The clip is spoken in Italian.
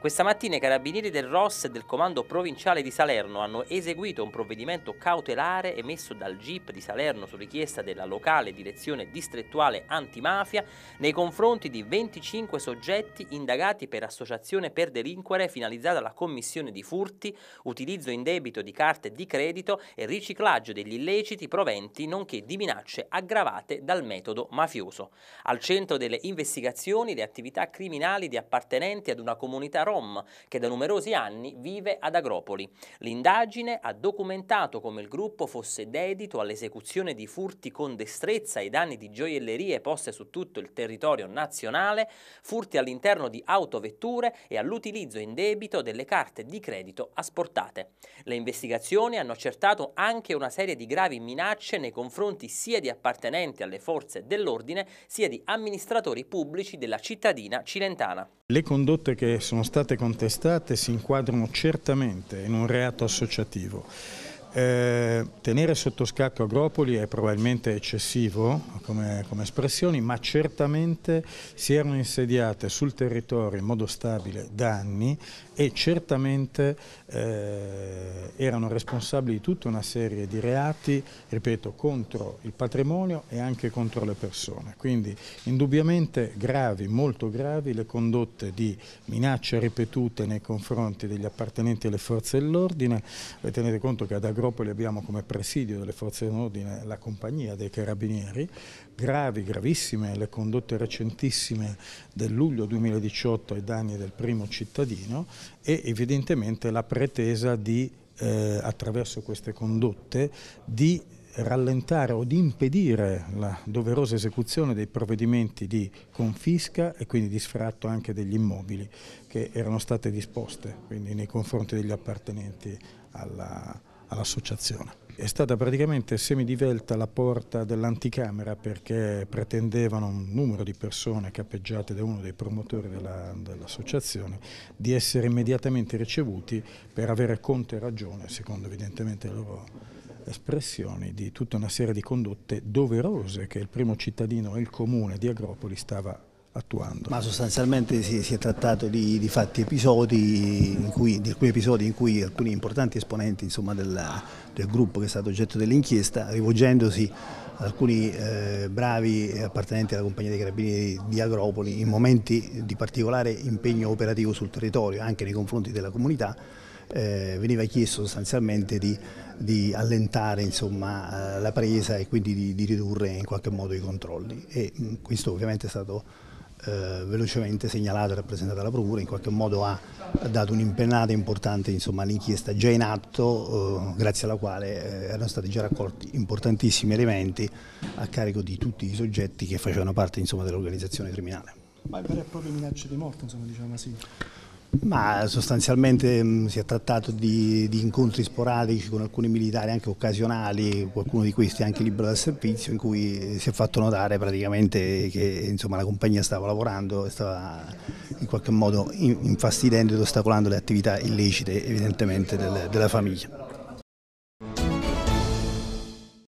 Questa mattina i carabinieri del ROS e del comando provinciale di Salerno hanno eseguito un provvedimento cautelare emesso dal GIP di Salerno su richiesta della locale direzione distrettuale antimafia nei confronti di 25 soggetti indagati per associazione per delinquere finalizzata alla commissione di furti, utilizzo in debito di carte di credito e riciclaggio degli illeciti proventi nonché di minacce aggravate dal metodo mafioso. Al centro delle investigazioni le attività criminali di appartenenti ad una comunità Rom, che da numerosi anni vive ad Agropoli. L'indagine ha documentato come il gruppo fosse dedito all'esecuzione di furti con destrezza ai danni di gioiellerie poste su tutto il territorio nazionale, furti all'interno di autovetture e all'utilizzo in debito delle carte di credito asportate. Le investigazioni hanno accertato anche una serie di gravi minacce nei confronti sia di appartenenti alle forze dell'ordine sia di amministratori pubblici della cittadina cilentana. Le condotte che sono state state contestate si inquadrano certamente in un reato associativo eh, tenere sotto scacco Agropoli è probabilmente eccessivo come, come, espressioni, ma certamente si erano insediate sul territorio in modo stabile da anni e certamente eh, erano responsabili di tutta una serie di reati, ripeto, contro il patrimonio e anche contro le persone. Quindi indubbiamente gravi, molto gravi, le condotte di minacce ripetute nei confronti degli appartenenti alle forze dell'ordine. Tenete conto che ad Agropoli Agropoli abbiamo come presidio delle forze dell'ordine la compagnia dei carabinieri, gravi, gravissime le condotte recentissime del luglio 2018 ai danni del primo cittadino e evidentemente la pretesa di, eh, attraverso queste condotte, di rallentare o di impedire la doverosa esecuzione dei provvedimenti di confisca e quindi di sfratto anche degli immobili che erano state disposte quindi nei confronti degli appartenenti alla, all'associazione. È stata praticamente semidivelta la porta dell'anticamera perché pretendevano un numero di persone cappeggiate da uno dei promotori dell'associazione di essere immediatamente ricevuti per avere conto e ragione, secondo evidentemente le loro espressioni, di tutta una serie di condotte doverose che il primo cittadino e il comune di Agropoli stava attuando. Ma sostanzialmente si, si è trattato di, di fatti episodi, cui, di alcuni episodi in cui alcuni importanti esponenti insomma, della, del gruppo che è stato oggetto dell'inchiesta, rivolgendosi ad alcuni eh, bravi appartenenti alla compagnia dei carabinieri di Agropoli in momenti di particolare impegno operativo sul territorio, anche nei confronti della comunità, eh, veniva chiesto sostanzialmente di, di allentare insomma, eh, la presa e quindi di, di, ridurre in qualche modo i controlli e questo ovviamente è stato eh, velocemente segnalato e rappresentato alla Procura, in qualche modo ha dato un'impennata importante all'inchiesta già in atto, eh, grazie alla quale eh, erano stati già raccolti importantissimi elementi a carico di tutti i soggetti che facevano parte dell'organizzazione criminale. Ma è vero e proprio minaccia di morte, insomma, diciamo sì. Ma sostanzialmente mh, mm, si è trattato di, di, incontri sporadici con alcuni militari anche occasionali, qualcuno di questi anche libero dal servizio, in cui si è fatto notare praticamente che insomma, la compagnia stava lavorando e stava in qualche modo infastidendo ed ostacolando le attività illecite evidentemente del, della famiglia.